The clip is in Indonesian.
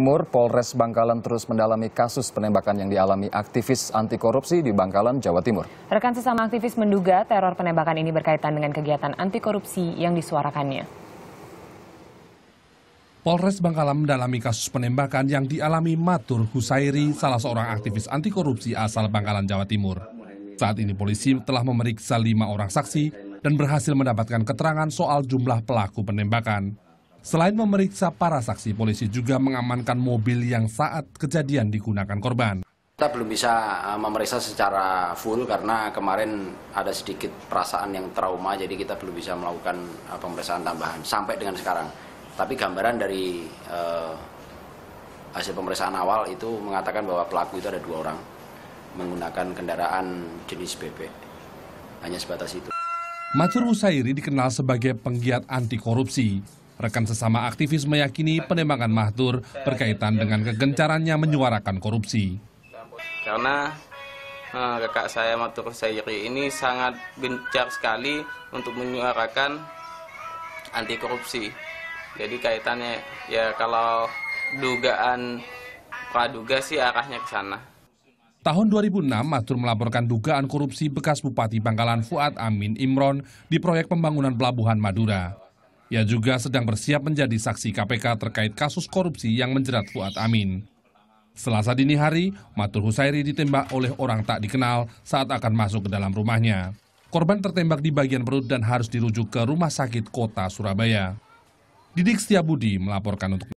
Timur, Polres Bangkalan terus mendalami kasus penembakan yang dialami aktivis anti korupsi di Bangkalan, Jawa Timur. Rekan sesama aktivis menduga teror penembakan ini berkaitan dengan kegiatan anti korupsi yang disuarakannya. Polres Bangkalan mendalami kasus penembakan yang dialami Matur Husairi, salah seorang aktivis anti korupsi asal Bangkalan, Jawa Timur. Saat ini polisi telah memeriksa lima orang saksi dan berhasil mendapatkan keterangan soal jumlah pelaku penembakan. Selain memeriksa para saksi, polisi juga mengamankan mobil yang saat kejadian digunakan korban. Kita belum bisa eh, memeriksa secara full karena kemarin ada sedikit perasaan yang trauma, jadi kita belum bisa melakukan eh, pemeriksaan tambahan sampai dengan sekarang. Tapi gambaran dari eh, hasil pemeriksaan awal itu mengatakan bahwa pelaku itu ada dua orang menggunakan kendaraan jenis BP. Hanya sebatas itu. Matur Usairi dikenal sebagai penggiat anti korupsi. Rekan sesama aktivis meyakini penembakan Mahdur berkaitan dengan kegencarannya menyuarakan korupsi. Karena eh, kakak saya Mahdur Sayri ini sangat gencar sekali untuk menyuarakan anti korupsi. Jadi kaitannya ya kalau dugaan praduga sih arahnya ke sana. Tahun 2006, Mahdur melaporkan dugaan korupsi bekas Bupati Bangkalan Fuad Amin Imron di proyek pembangunan Pelabuhan Madura. Ia juga sedang bersiap menjadi saksi KPK terkait kasus korupsi yang menjerat Fuad Amin. Selasa dini hari, Matul Husairi ditembak oleh orang tak dikenal saat akan masuk ke dalam rumahnya. Korban tertembak di bagian perut dan harus dirujuk ke rumah sakit kota Surabaya. Didik Setiabudi melaporkan untuk